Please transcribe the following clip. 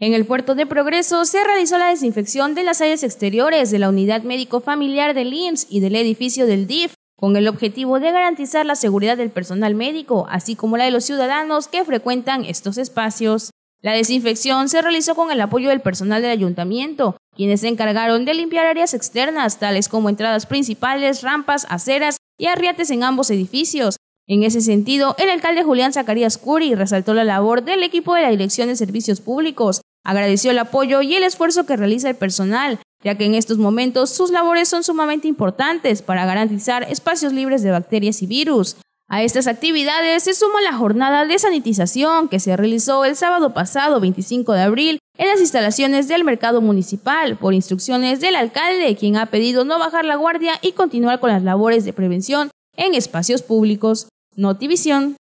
En el puerto de Progreso se realizó la desinfección de las áreas exteriores de la unidad médico-familiar del IMSS y del edificio del DIF, con el objetivo de garantizar la seguridad del personal médico, así como la de los ciudadanos que frecuentan estos espacios. La desinfección se realizó con el apoyo del personal del ayuntamiento, quienes se encargaron de limpiar áreas externas, tales como entradas principales, rampas, aceras y arriates en ambos edificios, en ese sentido, el alcalde Julián Zacarías Curi resaltó la labor del equipo de la Dirección de Servicios Públicos, Agradeció el apoyo y el esfuerzo que realiza el personal, ya que en estos momentos sus labores son sumamente importantes para garantizar espacios libres de bacterias y virus. A estas actividades se suma la jornada de sanitización que se realizó el sábado pasado 25 de abril en las instalaciones del mercado municipal por instrucciones del alcalde, quien ha pedido no bajar la guardia y continuar con las labores de prevención en espacios públicos. Notivisión.